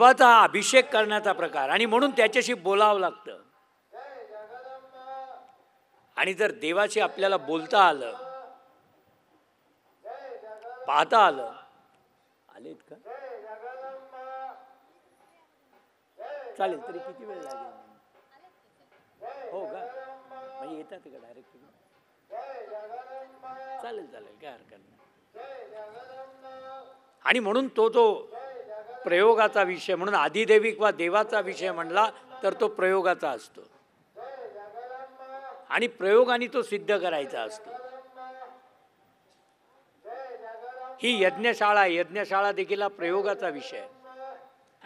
देवाचा अभिषेक करण्याचा प्रकार आणि म्हणून त्याच्याशी बोलावं लागतं आणि जर देवाशी आपल्याला बोलता आलं पाहता आलं आलेत का चालेल तरी किती वेळ लागेल हो का म्हणजे येतात का डायरेक्ट चालेल चालेल काय हरकत नाही आणि म्हणून तो तो प्रयोगाचा विषय म्हणून आदिदेवी किंवा देवाचा विषय म्हणला तर तो प्रयोगाचा असतो आणि प्रयोगाने तो सिद्ध करायचा असतो ही यज्ञशाळा यज्ञशाळा देखील हा प्रयोगाचा विषय आहे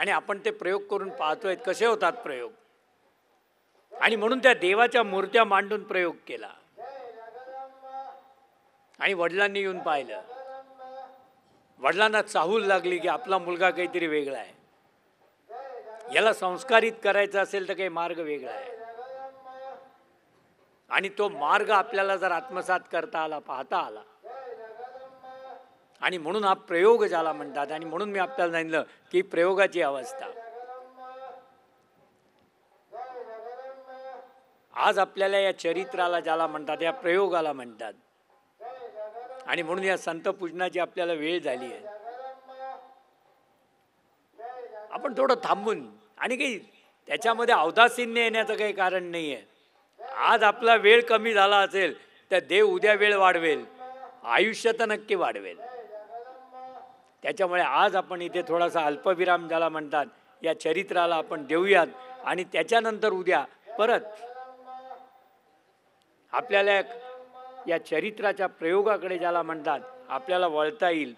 आणि आपण ते प्रयोग करून पाहतोय कसे होतात प्रयोग आणि म्हणून त्या देवाच्या मूर्त्या मांडून प्रयोग केला आणि वडिलांनी येऊन पाहिलं वडिलांना चाहूल लागली की आपला मुलगा काहीतरी वेगळा आहे याला संस्कारित करायचं असेल तर काही मार्ग वेगळा आहे आणि तो मार्ग आपल्याला जर आत्मसात करता आला पाहता आला आणि म्हणून हा प्रयोग ज्याला म्हणतात आणि म्हणून मी आपल्याला सांगितलं की प्रयोगाची अवस्था आज आपल्याला या चरित्राला ज्याला म्हणतात या प्रयोगाला म्हणतात आणि म्हणून या संत पूजनाची आपल्याला वेळ झाली आहे आपण थोडं थांबून आणि काही त्याच्यामध्ये अवदासीन्य येण्याचं काही कारण नाही आहे आज आपला वेळ कमी झाला असेल तर देव उद्या वेळ वाढवेल आयुष्य तर नक्की वाढवेल त्याच्यामुळे आज आपण इथे थोडासा अल्पविराम झाला म्हणतात या चरित्राला आपण देऊयात आणि त्याच्यानंतर उद्या परत आपल्याला या चरित्राच्या प्रयोगाकडे ज्याला म्हणतात आपल्याला वळता येईल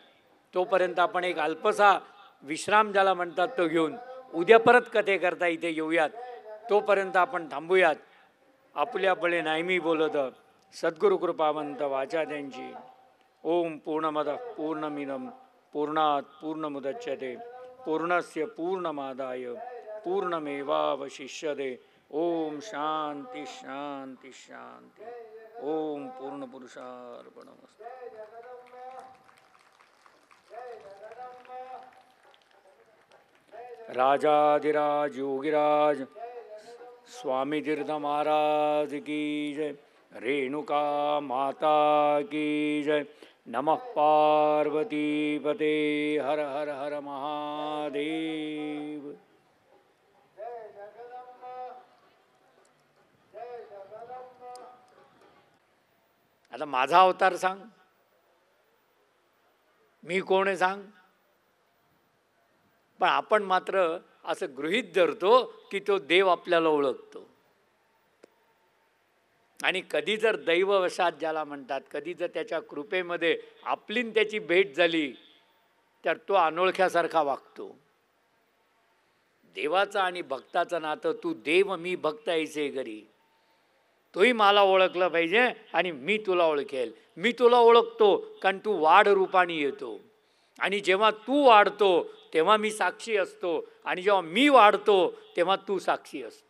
तोपर्यंत आपण एक अल्पसा विश्राम ज्याला म्हणतात तो घेऊन उद्या परत कथे करता इथे येऊयात तोपर्यंत आपण थांबूयात आपल्या बळे नायमी बोलत सद्गुरु कृपावंत वाचा त्यांची ओम पूर्णमद पूर्णमिदम पूर्णात पूर्णमुदच्यते पूर्णस्य पूर्णमादाय पूर्णमेवावशिष्यते ओम शांती शांती शांती ओम पूर्ण पुरुषार्पण राजाधिराज योगिराज स्वामी तीर्थ महाराज की जय रेणुका माता की जय नमः पार्वती पते हर हर हर महादेव आता माझा अवतार सांग मी कोण आहे सांग पण आपण मात्र असं गृहीत धरतो की तो देव आपल्याला ओळखतो आणि कधी जर दैववशात ज्याला म्हणतात कधी जर त्याच्या कृपेमध्ये आपलीन त्याची भेट झाली तर तो अनोळख्यासारखा वागतो देवाचा आणि भक्ताचं नातं तू देव मी भक्त यायचे घरी तोही मला ओळखला पाहिजे आणि मी तुला ओळखेल मी तुला ओळखतो कारण तू वाढ रूपाने येतो आणि जेव्हा तू वाढतो तेव्हा मी साक्षी असतो आणि जेव्हा मी वाढतो तेव्हा तू साक्षी असतो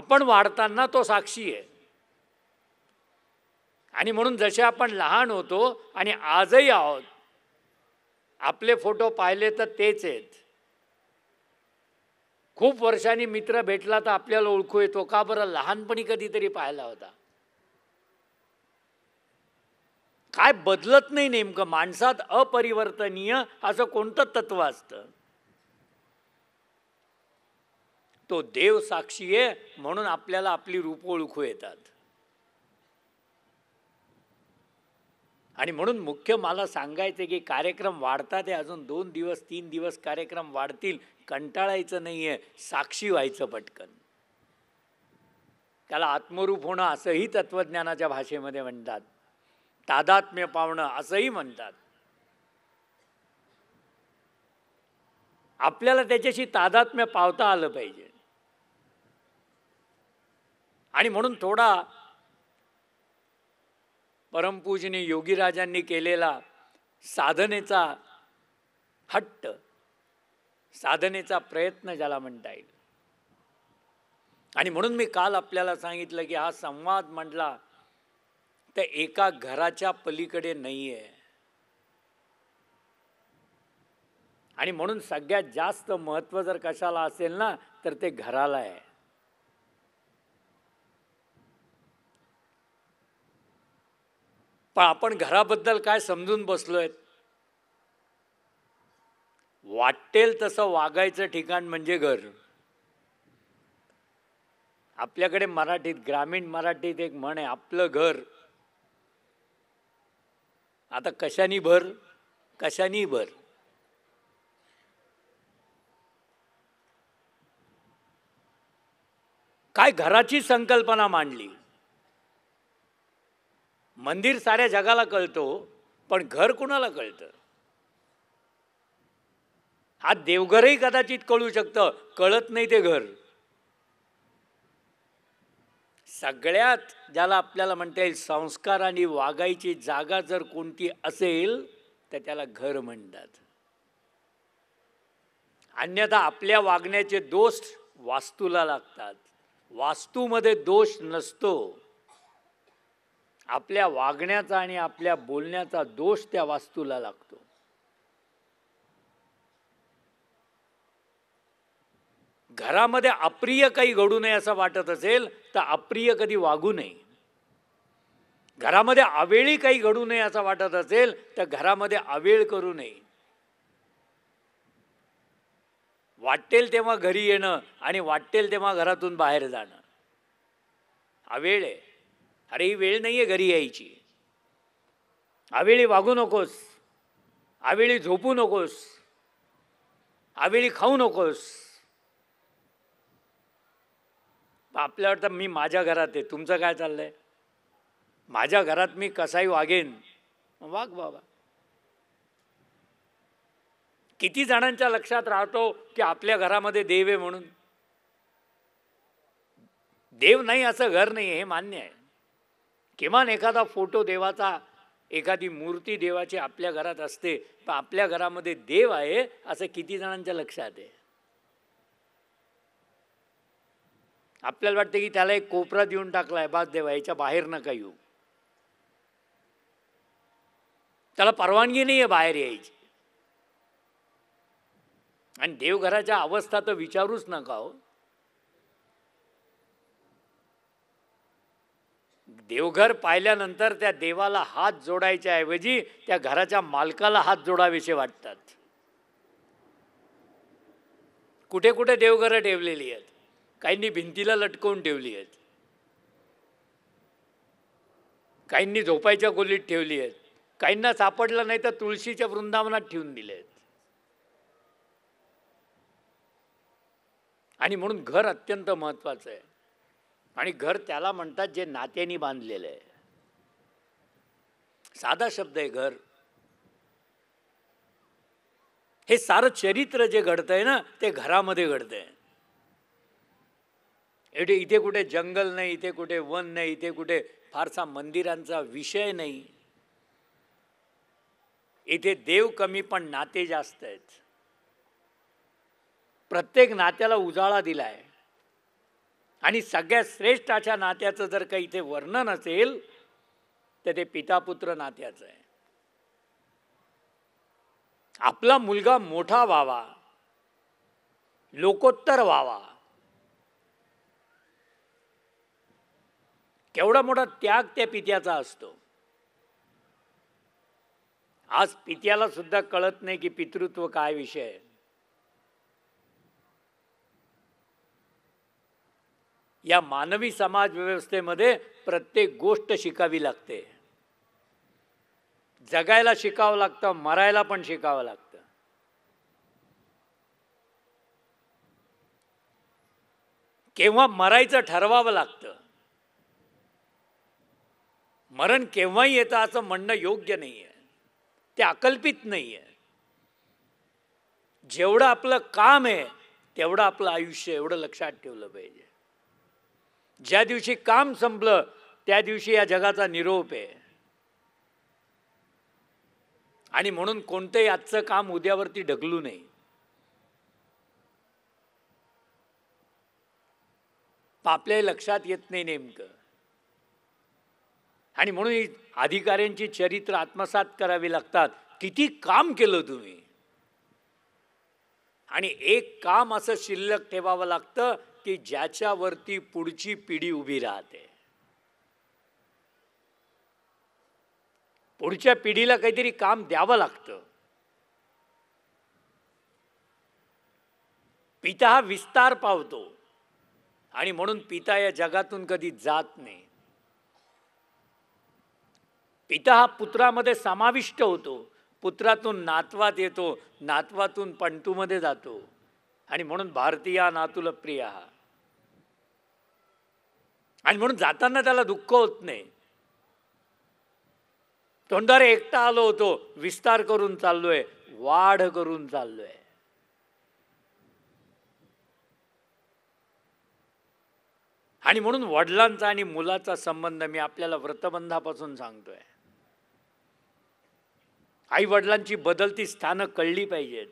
आपण वाढताना तो साक्षी आहे आणि म्हणून जसे आपण लहान होतो आणि आजही आहोत आपले फोटो पाहिले तर तेच आहेत खूप वर्षांनी मित्र भेटला तर आपल्याला ओळखू येतो का बरं लहानपणी कधीतरी पाहिला होता काय बदलत नाही नेमकं माणसात अपरिवर्तनीय असं कोणतं तत्व असतं तो देव साक्षी आहे म्हणून आपल्याला आपली रूप ओळखू येतात आणि म्हणून मुख्य मला सांगायचं की कार्यक्रम वाढतात हे अजून दोन दिवस तीन दिवस कार्यक्रम वाढतील कंटाळायचं नाही आहे साक्षी व्हायचं पटकन त्याला आत्मरूप होणं असंही तत्वज्ञानाच्या भाषेमध्ये म्हणतात तादात्म्य पावणं असंही म्हणतात आपल्याला त्याच्याशी तादात्म्य पावता आलं पाहिजे आणि म्हणून थोडा परमपूजनी योगीराजांनी केलेला साधनेचा हट्ट साधनेचा प्रयत्न ज्याला म्हणता येईल आणि म्हणून मी काल आपल्याला सांगितलं की हा संवाद म्हटला तर एका घराच्या पलीकडे नाही आहे आणि म्हणून सगळ्यात जास्त महत्त्व जर कशाला असेल ना तर ते घराला आहे पण आपण घराबद्दल काय समजून बसलो आहेत वाटेल तसं वागायचं ठिकाण म्हणजे घर आपल्याकडे मराठीत ग्रामीण मराठीत एक म्हण आहे आपलं घर आता कशानी भर कशानी भर काय घराची संकल्पना मांडली मंदिर साऱ्या जगाला कळतो हो, पण घर कुणाला कळतं हा देवघरही कदाचित कळू शकतं कळत नाही ते घर सगळ्यात ज्याला आपल्याला म्हणता येईल आणि वागायची जागा जर कोणती असेल तर त्याला घर म्हणतात अन्यथा आपल्या वागण्याचे दोष वास्तूला लागतात वास्तूमध्ये दोष नसतो आपल्या वागण्याचा आणि आपल्या बोलण्याचा दोष त्या वास्तूला लागतो घरामध्ये अप्रिय काही घडू नये असं वाटत असेल तर अप्रिय कधी वागू नये घरामध्ये अवेळी काही घडू नये असं वाटत असेल तर घरामध्ये आवेळ करू नये वाटेल तेव्हा घरी येणं आणि वाटेल तेव्हा घरातून बाहेर जाणं आवेळ आहे अरे ही वेळ नाही आहे घरी यायची आवेळी वागू नकोस आवेळी झोपू नकोस आवेळी खाऊ नकोस आपल्या वाटतं मी माझ्या घरात आहे तुमचं काय चाललंय माझ्या घरात मी कसाही वागेन वाघ बाबा किती जणांच्या लक्षात राहतो की आपल्या घरामध्ये देव आहे म्हणून देव नाही असं घर नाही हे मान्य आहे किमान एखादा फोटो देवाचा एखादी मूर्ती देवाची आपल्या घरात असते पण आपल्या घरामध्ये देव आहे असं किती जणांच्या लक्षात आहे आपल्याला वाटतं की त्याला एक कोपरा देऊन टाकलाय बाज देवा याच्या बाहेर नका येऊ त्याला परवानगी नाही आहे बाहेर यायची आणि देवघराच्या अवस्था तर विचारूच नका हो देवघर पाहिल्यानंतर त्या देवाला हात जोडायच्या ऐवजी त्या घराच्या मालकाला हात जोडावेसे वाटतात कुठे कुठे देवघरं ठेवलेली आहेत काहींनी भिंतीला लटकवून ठेवली आहेत काहींनी झोपायच्या गोलीत ठेवली आहेत काहींना सापडलं नाही तर तुळशीच्या वृंदावनात ठेवून दिले आहेत आणि म्हणून घर अत्यंत महत्वाचं आहे आणि घर त्याला म्हणतात जे नात्यानी बांधलेलं आहे साधा शब्द आहे घर हे सारं चरित्र जे घडतंय ना ते घरामध्ये घडतंय एवढे इथे कुठे जंगल नाही इथे कुठे वन नाही इथे कुठे फारसा मंदिरांचा विषय नाही इथे देव कमी पण नाते जास्त आहेत प्रत्येक नात्याला उजाळा दिलाय आणि सगळ्यात श्रेष्ठ अशा नात्याचं जर काही इथे वर्णन असेल तर ते पितापुत्र नात्याचं आहे आपला मुलगा मोठा व्हावा लोकोत्तर व्हावा केवढा मोठा त्याग त्या पित्याचा असतो आज पित्याला सुद्धा कळत नाही की पितृत्व काय विषय आहे या मानवी समाज व्यवस्थेमध्ये प्रत्येक गोष्ट शिकावी लागते जगायला शिकावं लागतं मरायला पण शिकावं लागतं केव्हा मरायचं ठरवावं लागतं मरण केव्हाही येतं असं म्हणणं योग्य नाही आहे ते अकल्पित नाही आहे जेवढं आपलं काम आहे तेवढं आपलं आयुष्य एवढं लक्षात ठेवलं पाहिजे ज्या दिवशी काम संपलं त्या दिवशी या जगाचा निरोप आहे आणि म्हणून कोणतंही आजचं काम उद्यावरती ढकलू नये पापले लक्षात येत नाही नेमकं आणि म्हणून अधिकाऱ्यांची चरित्र आत्मसात करावी लागतात किती काम केलं तुम्ही आणि एक काम असं शिल्लक ठेवावं लागतं की ज्याच्यावरती पुढची पिढी उभी राहते पुढच्या पिढीला काहीतरी काम द्यावं लागतं पिता हा विस्तार पावतो आणि म्हणून पिता या जगातून कधी जात नाही पिता हा पुत्रामध्ये समाविष्ट होतो पुत्रातून नातवात येतो नातवातून पंटूमध्ये जातो आणि म्हणून भारतीया नातुल प्रिय हा आणि म्हणून जाताना त्याला दुःख होत नाही तोंडारे एकटा आलो होतो विस्तार करून चाललोय वाढ करून चाललोय आणि म्हणून वडिलांचा आणि मुलाचा संबंध मी आपल्याला व्रतबंधापासून सांगतोय आई वडिलांची बदलती स्थानं कळली पाहिजेत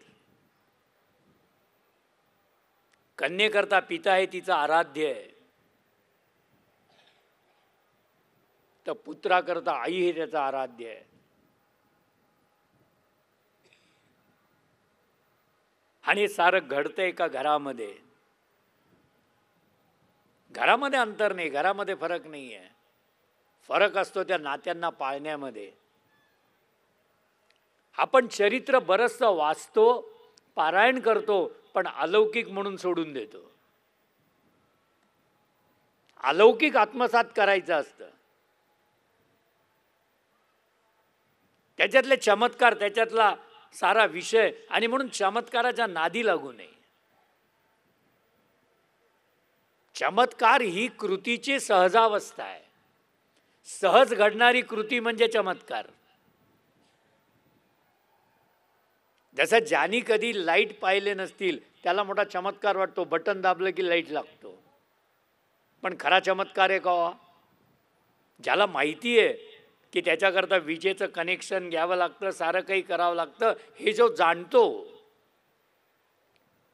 कन्येकरता पिता हे तिचं आराध्य आहे तर पुत्राकरता आई हे त्याचा आराध्य आहे आणि सारं घडतंय का घरामध्ये घरामध्ये अंतर नाही घरामध्ये फरक नाही आहे फरक असतो त्या नात्यांना पाळण्यामध्ये आपण चरित्र बरंचसं वाचतो पारायण करतो पण अलौकिक म्हणून सोडून देतो अलौकिक आत्मसात करायचं असतं त्याच्यातले चमत्कार त्याच्यातला सारा विषय आणि म्हणून चमत्काराच्या नादी लागू नये चमत्कार ही कृतीची सहजावस्था आहे सहज घडणारी कृती म्हणजे चमत्कार जसं ज्यानी कधी लाईट पाहिले नसतील त्याला मोठा चमत्कार वाटतो बटन दाबलं की लाईट लागतो पण खरा चमत्कार आहे का हो? ज्याला माहिती आहे की त्याच्याकरता विजेचं कनेक्शन घ्यावं लागतं सारं काही करावं लागतं हे जो जाणतो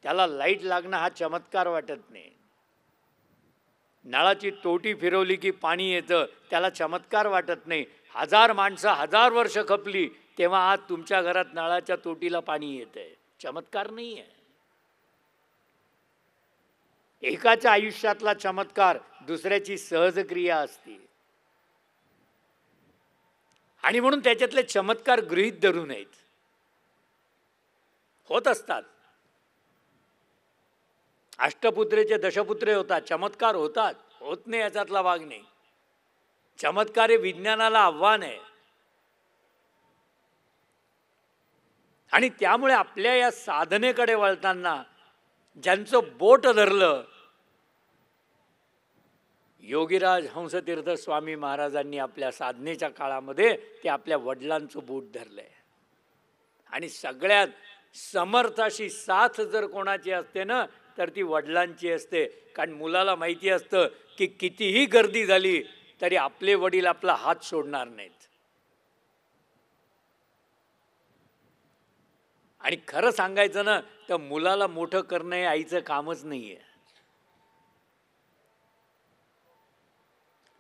त्याला लाईट लागणं हा चमत्कार वाटत नाही नळाची तोटी फिरवली की पाणी येतं त्याला चमत्कार वाटत नाही हजार माणसं हजार वर्ष खपली तेव्हा आज तुमच्या घरात नळाच्या तोटीला पाणी येत आहे चमत्कार नाही आहे एकाच्या आयुष्यातला चमत्कार दुसऱ्याची सहज क्रिया असते आणि म्हणून त्याच्यातले चमत्कार गृहित धरू नयेत होत असतात अष्टपुत्रेचे दशपुत्रे होतात चमत्कार होतात होत नाही याच्यातला भाग नाही चमत्कार हे विज्ञानाला आव्हान आहे आणि त्यामुळे आपल्या या साधनेकडे वळताना ज्यांचं बोट धरलं योगीराज हंसतीर्थ स्वामी महाराजांनी आपल्या साधनेच्या काळामध्ये ते आपल्या वडिलांचं बोट धरलंय आणि सगळ्यात समर्थाशी साथ जर कोणाची असते ना तर ती वडिलांची असते कारण मुलाला माहिती असतं की कितीही गर्दी झाली तरी आपले वडील आपला हात सोडणार नाहीत आणि खरं सांगायचं ना तर मुलाला मोठं करणं हे आईचं कामच नाही आहे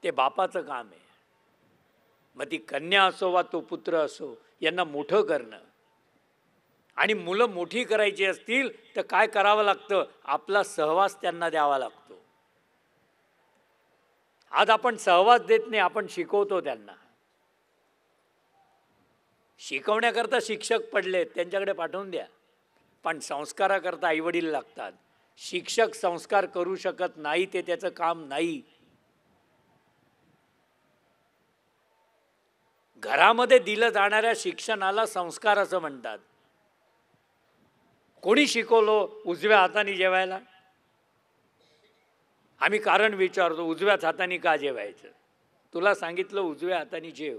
ते बापाचं काम आहे मग ती कन्या असो वा तो पुत्र असो यांना मोठं करणं आणि मुलं मोठी करायची असतील तर काय करावं लागतं आपला सहवास त्यांना द्यावा लागतो आज आपण सहवास देत नाही आपण शिकवतो त्यांना शिकवण्याकरता शिक्षक पडलेत त्यांच्याकडे पाठवून द्या पण संस्काराकरता आईवडील लागतात शिक्षक संस्कार करू शकत नाही ते त्याचं काम नाही घरामध्ये दिलं जाणाऱ्या शिक्षणाला संस्कार असं म्हणतात कोणी शिकवलो उजव्या हाताने जेवायला आम्ही कारण विचारतो उजव्याच हाताने का जेवायचं तुला सांगितलं उजव्या हाताने जेव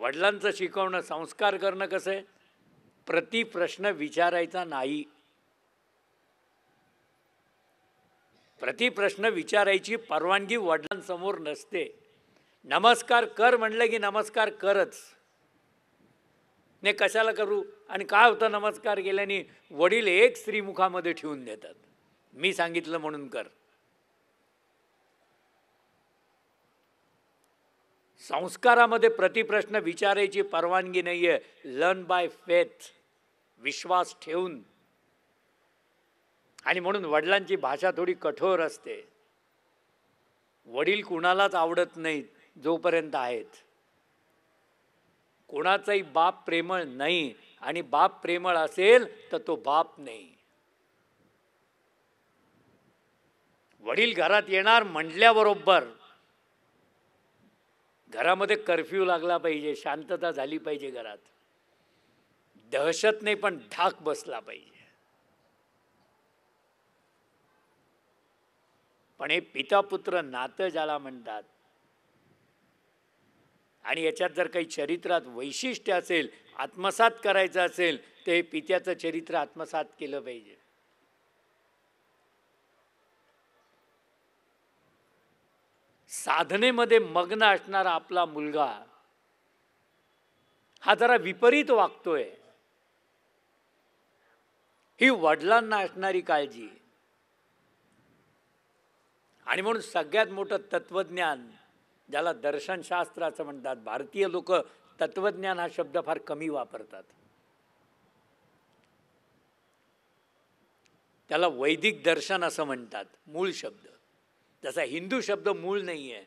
वडिलांचं शिकवणं संस्कार करणं कसं आहे प्रति प्रश्न विचारायचा नाही प्रति प्रश्न विचारायची परवानगी वडिलांसमोर नसते नमस्कार कर म्हणलं की नमस्कार करच ने कशाला करू आणि काय होतं नमस्कार केल्याने वडील एक स्त्रीमुखामध्ये ठेवून देतात मी सांगितलं म्हणून कर संस्कारामध्ये प्रतिप्रश्न विचारायची परवानगी नाही आहे लर्न बाय फेथ विश्वास ठेवून आणि म्हणून वडिलांची भाषा थोडी कठोर असते वडील कुणालाच आवडत नाहीत जोपर्यंत आहेत कोणाचाही बाप प्रेमळ नाही आणि बाप प्रेमळ असेल तर तो बाप नाही वडील घरात येणार म्हटल्याबरोबर घरामध्ये कर्फ्यू लागला पाहिजे शांतता झाली पाहिजे घरात दहशत नाही पण धाक बसला पाहिजे पण हे पिता पुत्र नातं ज्याला म्हणतात आणि याच्यात जर काही चरित्रात वैशिष्ट्य असेल आत्मसात करायचं असेल ते हे पित्याचं चरित्र आत्मसात केलं पाहिजे साधनेमध्ये मग्न असणारा आपला मुलगा हा जरा विपरीत वागतोय ही वडिलांना असणारी काळजी आणि म्हणून सगळ्यात मोठं तत्वज्ञान ज्याला दर्शनशास्त्राचं म्हणतात भारतीय लोक तत्वज्ञान हा शब्द फार कमी वापरतात त्याला वैदिक दर्शन असं म्हणतात मूळ शब्द तसा हिंदू शब्द मूळ नाही आहे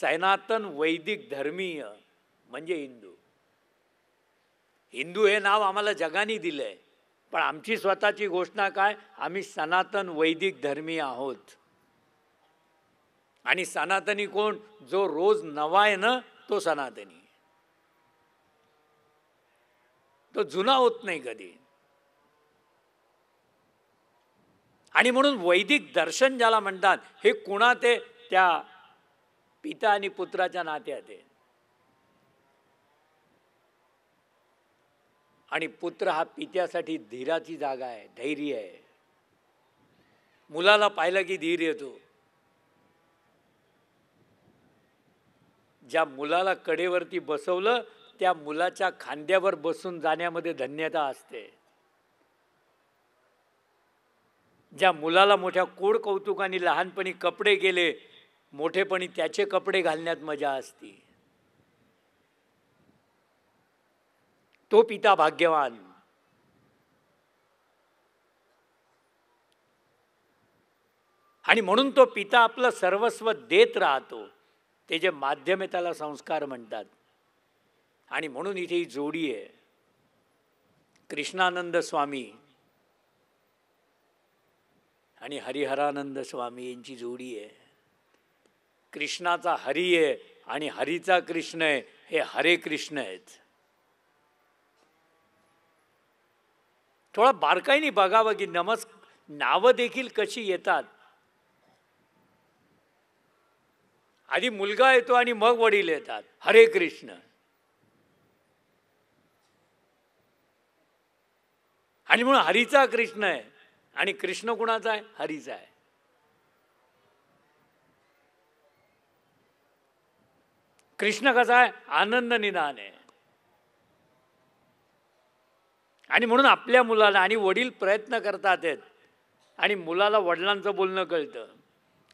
सनातन वैदिक धर्मीय म्हणजे हिंदू हिंदू हे नाव आम्हाला जगाने दिलं आहे पण आमची स्वतःची घोषणा काय आम्ही सनातन वैदिक धर्मीय आहोत आणि सनातनी कोण जो रोज नवा आहे ना तो सनातनी तो जुना होत नाही कधी आणि म्हणून वैदिक दर्शन ज्याला म्हणतात हे कुणा ते त्या पिता आणि पुत्राच्या नात्यात आहे आणि पुत्र हा पित्यासाठी धीराची जागा आहे धैर्य आहे मुलाला पाहिलं की धीर येतो ज्या मुलाला कडेवरती बसवलं त्या मुलाच्या खांद्यावर बसून जाण्यामध्ये धन्यता असते ज्या मुलाला मोठ्या कोड कौतुकाने लहानपणी कपडे गेले मोठेपणी त्याचे कपडे घालण्यात मजा असती तो पिता भाग्यवान आणि म्हणून तो पिता आपलं सर्वस्व देत राहतो ते जे माध्यम त्याला संस्कार म्हणतात आणि म्हणून इथे ही जोडी आहे कृष्णानंद स्वामी आणि हरिहरानंद स्वामी यांची जोडी आहे कृष्णाचा हरी आहे आणि हरीचा कृष्ण आहे हे हरे कृष्ण आहेत थोडा बारकाईने बघावं की नमस् नावं देखील कशी येतात आधी मुलगा येतो आणि मग वडील येतात हरे कृष्ण आणि म्हणून हरीचा कृष्ण आहे आणि कृष्ण कुणाचा आहे हरीचा आहे कृष्ण कसा आहे आनंद निदान आहे आणि म्हणून आपल्या मुलाला आणि वडील प्रयत्न करतात आणि मुलाला वडिलांचं बोलणं कळतं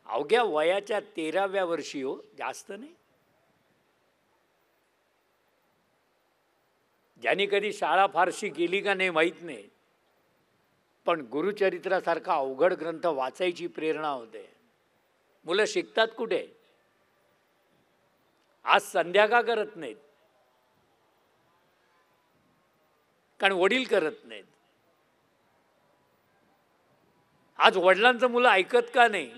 अवघ्या वयाच्या तेराव्या वर्षी हो जास्त नाही ज्यांनी कधी शाळा फारशी केली का नाही माहीत नाही पण गुरुचरित्रासारखा अवघड ग्रंथ वाचायची प्रेरणा होते मुलं शिकतात कुठे आज संध्या का करत नाहीत कारण वडील करत नाहीत आज वडिलांचं मुलं ऐकत का नाही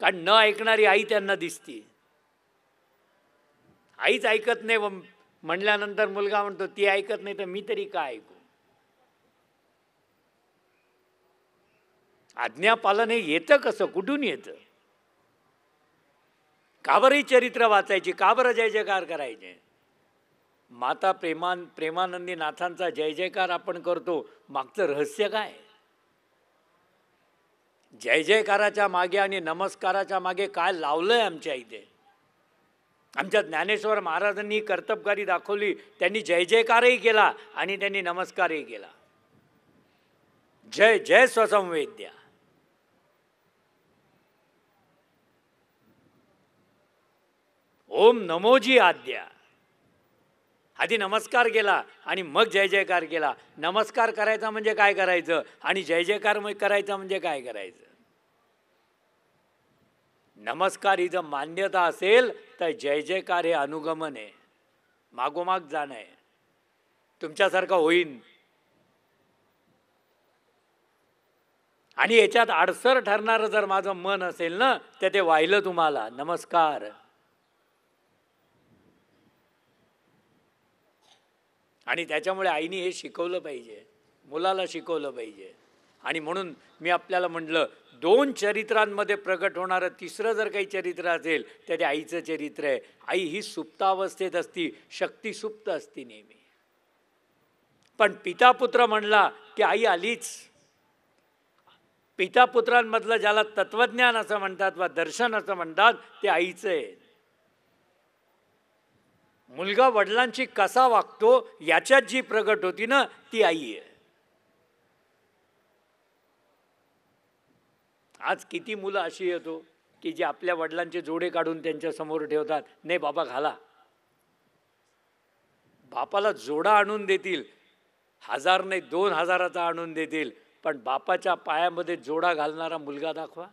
कारण न ऐकणारी आई त्यांना दिसती आईच ऐकत नाही म्हणल्यानंतर मुलगा म्हणतो ती ऐकत नाही तर मी तरी का ऐकू आज्ञापालन हे येतं कसं कुठून येतं का चरित्र वाचायची का बरं जय जयकार करायचे माता प्रेमान प्रेमानंदी नाथांचा जय जयकार आपण करतो मागचं रहस्य काय जय जयकाराच्या मागे आणि नमस्काराच्या मागे काय लावलं आहे आमच्या इथे आमच्या ज्ञानेश्वर महाराजांनी कर्तबकारी दाखवली त्यांनी जय जयकारही केला आणि त्यांनी नमस्कारही केला जय जय स्वसंवेद्या ओम नमोजी आद्या आधी नमस्कार केला आणि मग जय जयकार केला नमस्कार करायचा म्हणजे काय करायचं आणि जय जयकार करायचा म्हणजे काय करायचं नमस्कार ही जर मान्यता असेल तर जय जयकार हे अनुगमन आहे मागोमाग जाणं आहे तुमच्यासारखं होईन आणि याच्यात अडसर ठरणारं जर माझं मन असेल ना तर ते वाहिलं तुम्हाला नमस्कार आणि त्याच्यामुळे आईने हे शिकवलं पाहिजे मुलाला शिकवलं पाहिजे आणि म्हणून मी आपल्याला म्हटलं दोन चरित्रांमध्ये प्रकट होणारं तिसरं जर काही चरित्र असेल तर ते आईचं चरित्र आहे आई ही सुप्तावस्थेत असती शक्ती सुप्त असती नेहमी पण पिता पुत्र म्हणला की आई आलीच पुत्रांमधलं ज्याला तत्वज्ञान असं म्हणतात वा दर्शन असं म्हणतात ते आईचं आहे मुलगा वडिलांशी कसा वागतो याच्यात जी प्रगट होती ना ती आई आहे आज किती मुलं अशी येतो की जे आपल्या वडिलांचे जोडे काढून त्यांच्या समोर ठेवतात नाही बाबा घाला बापाला जोडा आणून देतील हजार नाही दोन हजाराचा आणून देतील पण बापाच्या पायामध्ये जोडा घालणारा मुलगा दाखवा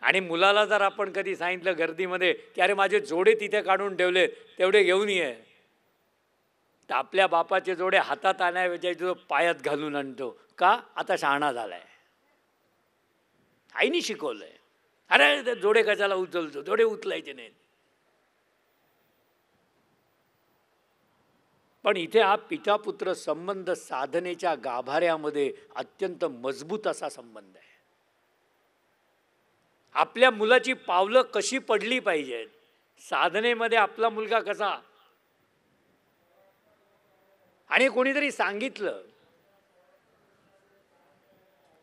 आणि मुलाला जर आपण कधी सांगितलं गर्दीमध्ये की अरे माझे जोडे तिथे काढून ठेवले तेवढे घेऊन ये तर आपल्या बापाचे जोडे हातात आणायचे जो पायात घालून आणतो का आता शहाणा झालाय आईनी शिकवलंय अरे ते अरे जोडे कशाला उचलतो जोडे उचलायचे नाहीत पण इथे हा पिता पुत्र संबंध साधनेच्या गाभाऱ्यामध्ये अत्यंत मजबूत असा संबंध आहे आपल्या मुलाची पावलं कशी पडली पाहिजेत साधनेमध्ये आपला मुलगा कसा आणि कोणीतरी सांगितलं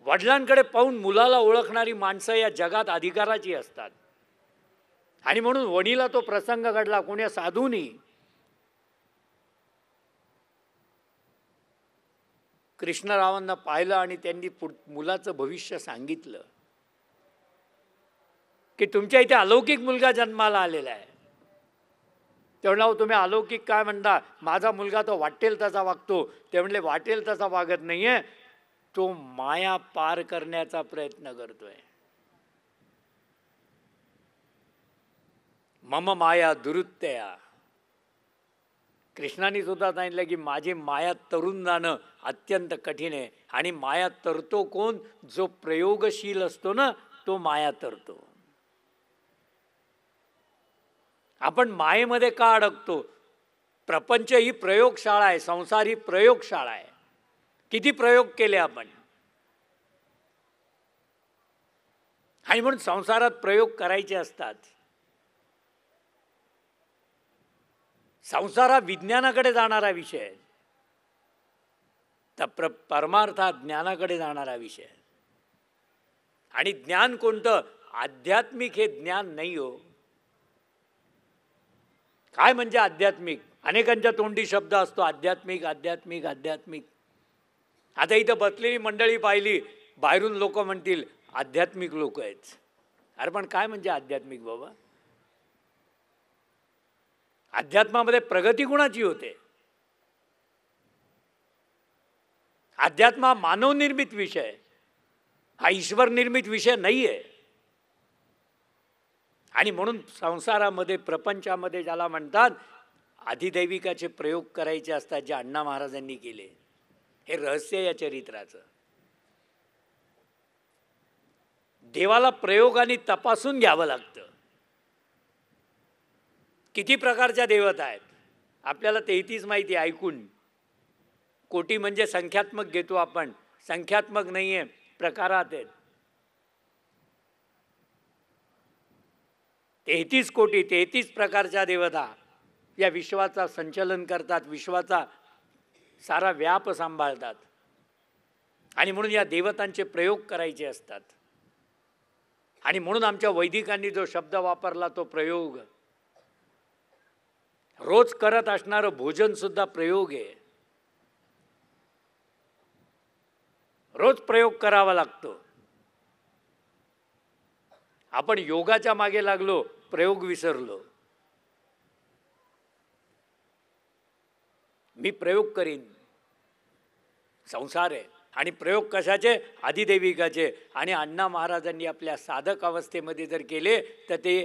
वडिलांकडे पाहून मुलाला ओळखणारी माणसं या जगात अधिकाराची असतात आणि म्हणून वणीला तो प्रसंग घडला कोण्या साधूनी कृष्णरावांना पाहिलं आणि त्यांनी मुलाचं भविष्य सांगितलं की तुमच्या इथे अलौकिक मुलगा जन्माला आलेला आहे तेव्हा तुम्ही अलौकिक काय म्हणता माझा मुलगा तो वाटेल तसा वागतो ते म्हणले वाटेल तसा वागत नाहीये तो माया पार करण्याचा प्रयत्न करतोय मम माया दुरुत्तया कृष्णाने सुद्धा सांगितलं की माझी माया तरुण जाणं अत्यंत कठीण आहे आणि माया तरतो कोण जो प्रयोगशील असतो ना तो माया तरतो आपण मायेमध्ये का अडकतो प्रपंच ही प्रयोगशाळा आहे संसार ही प्रयोगशाळा आहे किती प्रयोग केले आपण आणि म्हणून संसारात प्रयोग करायचे असतात संसार हा विज्ञानाकडे जाणारा विषय आहे तर प्र परमार्थ हा ज्ञानाकडे जाणारा विषय आहे आणि ज्ञान कोणतं आध्यात्मिक हे ज्ञान नाही हो काय म्हणजे आध्यात्मिक अनेकांच्या तोंडी शब्द असतो आध्यात्मिक आध्यात्मिक आध्यात्मिक आता इथं बसलेली मंडळी पाहिली बाहेरून लोक म्हणतील आध्यात्मिक लोक आहेत अरे पण काय म्हणजे आध्यात्मिक बाबा अध्यात्मामध्ये प्रगती कुणाची होते अध्यात्मा मानवनिर्मित विषय हा ईश्वर निर्मित विषय नाही आहे आणि म्हणून संसारामध्ये प्रपंचामध्ये ज्याला म्हणतात आधीदैविकाचे प्रयोग करायचे असतात जे अण्णा महाराजांनी केले हे रहस्य या चरित्राचं देवाला प्रयोगाने तपासून घ्यावं लागतं किती प्रकारच्या देवता आहेत आपल्याला तेहतीस माहिती ऐकून कोटी म्हणजे संख्यात्मक घेतो आपण संख्यात्मक नाही आहे प्रकारात आहेत तेहतीस कोटी तेहतीस प्रकारच्या देवता या विश्वाचा संचलन करतात विश्वाचा सारा व्याप सांभाळतात आणि म्हणून या देवतांचे प्रयोग करायचे असतात आणि म्हणून आमच्या वैदिकांनी जो शब्द वापरला तो प्रयोग रोज करत असणारं सुद्धा प्रयोग आहे रोज प्रयोग करावा लागतो आपण योगाच्या मागे लागलो प्रयोग विसरलो मी प्रयोग करीन संसार आहे आणि प्रयोग कशाचे आदिदेविकाचे आणि अण्णा महाराजांनी आपल्या साधक अवस्थेमध्ये जर केले तर ते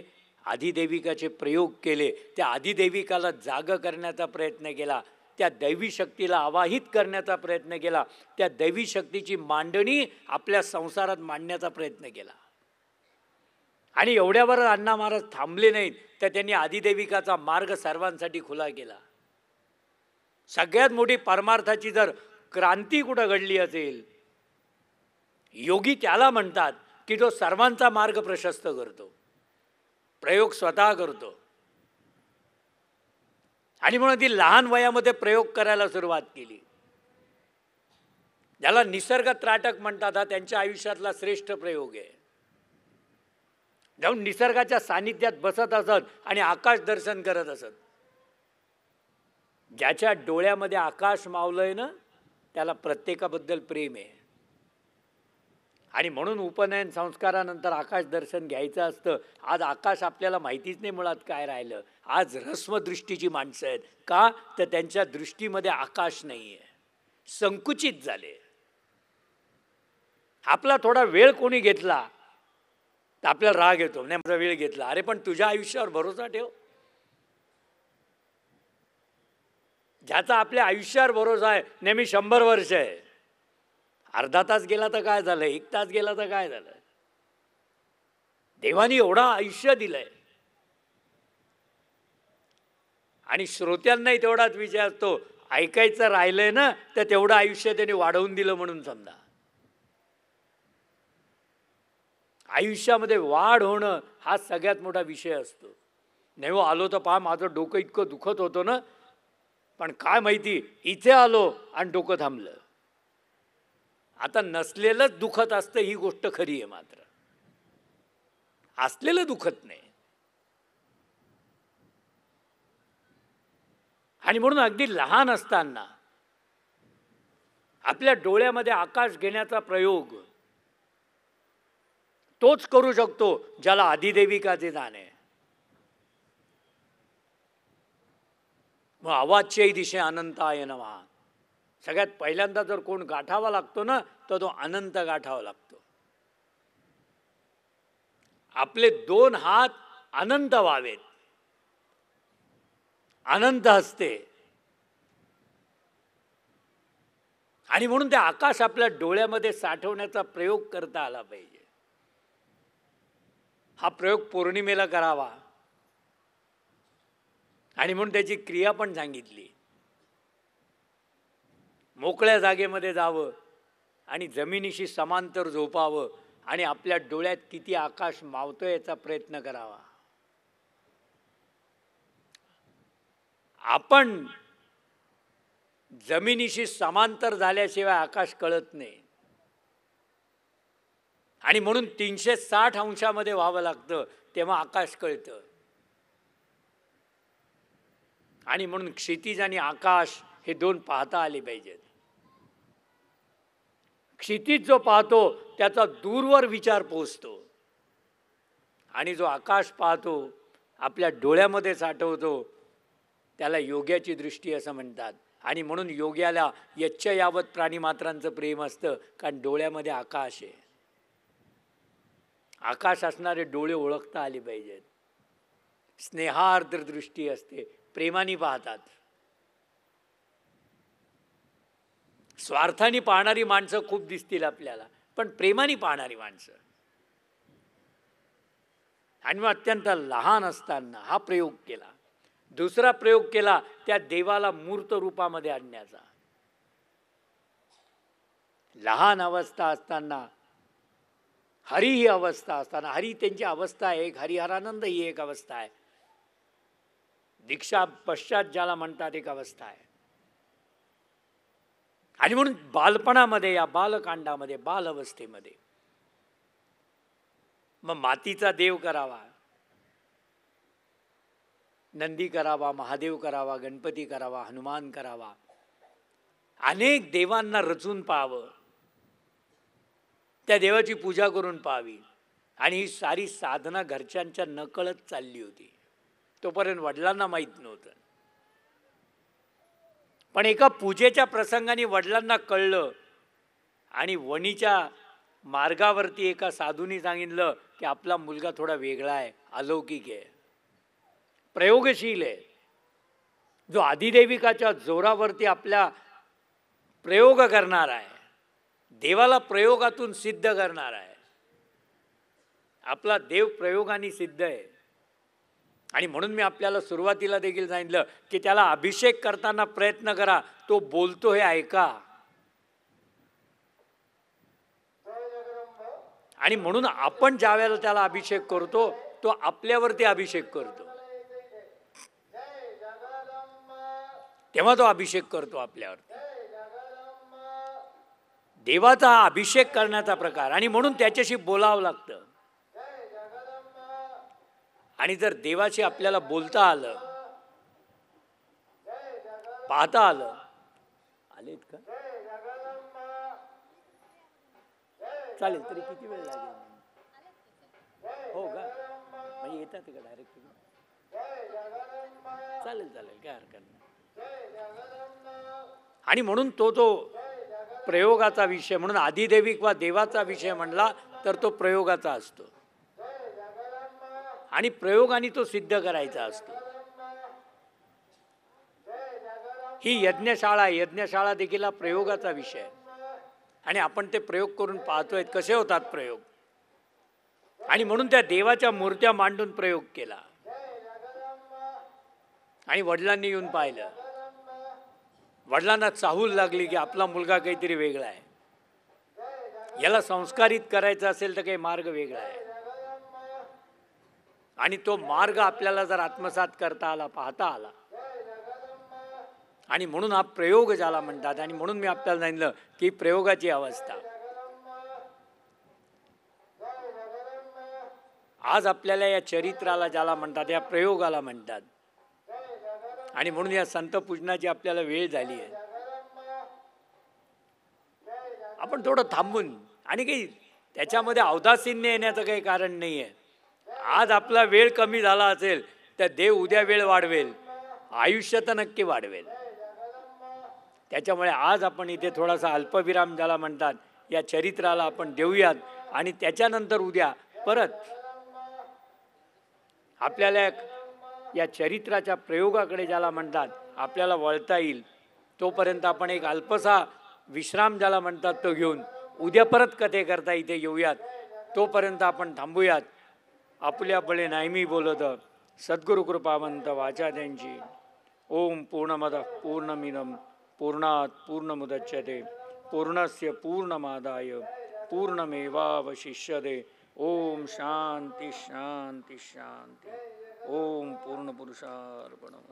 आदिदेविकाचे प्रयोग केले त्या आदिदेविकाला जाग करण्याचा प्रयत्न केला त्या दैवी शक्तीला आवाहित करण्याचा प्रयत्न केला त्या दैवी शक्तीची मांडणी आपल्या संसारात मांडण्याचा प्रयत्न केला आणि एवढ्यावर अण्णा महाराज थांबले नाहीत तर त्यांनी आदिदेविकाचा मार्ग सर्वांसाठी खुला केला सगळ्यात मोठी परमार्थाची जर क्रांती कुठं घडली असेल योगी त्याला म्हणतात की जो सर्वांचा मार्ग प्रशस्त करतो प्रयोग स्वतः करतो आणि म्हणून ती लहान वयामध्ये प्रयोग करायला सुरुवात केली ज्याला निसर्ग त्राटक म्हणतात हा त्यांच्या आयुष्यातला श्रेष्ठ प्रयोग आहे जाऊन निसर्गाच्या सानिध्यात बसत असत आणि आकाश दर्शन करत असत ज्याच्या डोळ्यामध्ये आकाश मावलंय ना त्याला प्रत्येकाबद्दल प्रेम आहे आणि म्हणून उपनयन संस्कारानंतर आकाश दर्शन घ्यायचं असतं आज आकाश आपल्याला माहितीच नाही मुळात काय राहिलं आज रस्मदृष्टीची माणसं आहेत का तर त्यांच्या दृष्टीमध्ये आकाश नाही आहे संकुचित झाले आपला थोडा वेळ कोणी घेतला तर आपल्याला राग येतो नाही माझा वेळ घेतला अरे पण तुझ्या आयुष्यावर भरोसा ठेव ज्याचा आपल्या आयुष्यावर भरोसा आहे नेहमी शंभर वर्ष आहे अर्धा तास गेला तर काय झालं एक तास गेला तर काय झालं देवानी एवढा आयुष्य दिलंय आणि श्रोत्यांनाही तेवढाच विचारतो असतो ऐकायचं राहिलंय ना तर तेवढं आयुष्य त्यांनी वाढवून दिलं म्हणून समजा आयुष्यामध्ये वाढ होणं हा सगळ्यात मोठा विषय असतो नाही हो, आलो तर पहा माझं डोकं इतकं दुखत होतं ना पण काय माहिती इथे आलो आणि डोकं थांबलं आता नसलेलंच दुखत असतं ही गोष्ट खरी आहे मात्र असलेलं दुखत नाही आणि म्हणून अगदी लहान असताना आपल्या डोळ्यामध्ये आकाश घेण्याचा प्रयोग तोच करू शकतो ज्याला आदिदेविकाचे ज्ञान आहे मग आवाजच्याही दिशे अनंत आहे नवा सगळ्यात पहिल्यांदा जर कोण गाठावा लागतो ना तर तो अनंत गाठावा लागतो आपले दोन हात अनंत व्हावेत अनंत असते आणि म्हणून ते आकाश आपल्या डोळ्यामध्ये साठवण्याचा प्रयोग करता आला पाहिजे हा प्रयोग पौर्णिमेला करावा आणि म्हणून त्याची क्रिया पण सांगितली मोकळ्या जागेमध्ये जावं आणि जमिनीशी समांतर झोपावं आणि आपल्या डोळ्यात किती आकाश मावतो याचा प्रयत्न करावा आपण जमिनीशी समांतर झाल्याशिवाय आकाश कळत नाही आणि म्हणून तीनशे साठ अंशामध्ये व्हावं लागतं तेव्हा आकाश कळतं आणि म्हणून क्षितिज आणि आकाश हे दोन पाहता आले पाहिजेत क्षितिज जो पाहतो त्याचा दूरवर विचार पोचतो आणि जो आकाश पाहतो आपल्या डोळ्यामध्ये साठवतो त्याला योग्याची दृष्टी असं म्हणतात आणि म्हणून योग्याला यच्छ यावत प्राणीमात्रांचं प्रेम असतं कारण डोळ्यामध्ये आकाश आहे आकाश असणारे डोळे ओळखता आले पाहिजेत स्नेहार्द्र दृष्टी असते प्रेमाने पाहतात स्वार्थाने पाहणारी माणसं खूप दिसतील आपल्याला पण प्रेमाने पाहणारी माणसं आणि मग अत्यंत लहान असताना हा प्रयोग केला दुसरा प्रयोग केला त्या देवाला मूर्त रूपामध्ये आणण्याचा लहान अवस्था असताना हरी ही अवस्था असताना हरी त्यांची अवस्था एक हरिहरानंद ही एक अवस्था आहे दीक्षा पश्चात ज्याला म्हणतात एक अवस्था आहे आणि म्हणून बालपणामध्ये या बालकांडामध्ये बाल अवस्थेमध्ये मग मातीचा देव करावा नंदी करावा महादेव करावा गणपती करावा हनुमान करावा अनेक देवांना रचून पाहावं त्या देवाची पूजा करून पाहावी आणि ही सारी साधना घरच्यांच्या नकळत चालली होती तोपर्यंत वडिलांना माहीत नव्हतं पण एका पूजेच्या प्रसंगाने वडिलांना कळलं आणि वणीच्या मार्गावरती एका साधूनी सांगितलं की आपला मुलगा थोडा वेगळा आहे अलौकिक आहे प्रयोगशील आहे जो आधिदेविकाच्या जोरावरती आपल्या प्रयोग करणार आहे देवाला प्रयोगातून सिद्ध करणार आहे आपला देव प्रयोगाने सिद्ध आहे आणि म्हणून मी आपल्याला सुरुवातीला देखील सांगितलं की त्याला अभिषेक करताना प्रयत्न करा तो बोलतो हे ऐका आणि म्हणून आपण ज्या वेळेला त्याला अभिषेक करतो तो आपल्यावरती अभिषेक करतो तेव्हा तो अभिषेक करतो आपल्यावरती देवाचा अभिषेक करण्याचा प्रकार आणि म्हणून त्याच्याशी बोलावं लागतं आणि जर देवाशी आपल्याला बोलता आलं पाहता आलं आलेत का चालेल तरी किती वेळ लागेल हो का म्हणजे येतात का डायरेक्ट चालेल चालेल काय हरकत नाही आणि म्हणून तो जो प्रयोगाचा विषय म्हणून आदिदेवी किंवा देवाचा विषय म्हणला तर तो प्रयोगाचा असतो आणि प्रयोगाने तो सिद्ध करायचा असतो ही यज्ञशाळा यज्ञशाळा देखील हा प्रयोगाचा विषय आहे आणि आपण ते प्रयोग करून पाहतोय कसे होतात प्रयोग आणि म्हणून त्या देवाच्या मूर्त्या मांडून प्रयोग केला आणि वडिलांनी येऊन पाहिलं वडिलांना चाहूल लागली की आपला मुलगा काहीतरी वेगळा आहे याला संस्कारित करायचं असेल तर काही मार्ग वेगळा आहे आणि तो मार्ग आपल्याला जर आत्मसात करता आला पाहता आला आणि म्हणून हा प्रयोग झाला म्हणतात आणि म्हणून मी आपल्याला सांगितलं की प्रयोगाची अवस्था आज आपल्याला या चरित्राला ज्याला म्हणतात या प्रयोगाला म्हणतात आणि म्हणून या संत पूजनाची आपल्याला वेळ झाली आहे आपण थोडं थांबून आणि काही त्याच्यामध्ये अवदासीन्य येण्याचं काही कारण नाही आहे आज आपला वेळ कमी झाला असेल तर देव उद्या वेळ वाढवेल आयुष्य तर नक्की वाढवेल त्याच्यामुळे आज आपण इथे थोडासा अल्पविराम झाला म्हणतात या चरित्राला आपण देऊयात आणि त्याच्यानंतर उद्या परत आपल्याला या चरित्राच्या प्रयोगाकडे ज्याला म्हणतात आपल्याला वळता येईल तोपर्यंत आपण एक अल्पसा विश्राम ज्याला म्हणतात तो घेऊन उद्या परत कथे करता इथे येऊयात तोपर्यंत आपण थांबूयात बळे नायमी बोलत सद्गुरु कृपावंत वाचा त्यांची ओम पूर्णमद पूर्णमिदम पूर्णात पूर्णमुदच्यते पूर्णस्य पूर्णमादाय पूर्णमेवावशिष्यते ओम शांती शांती शांती ઓમ પૂર્ણ પુરુષાર્પણ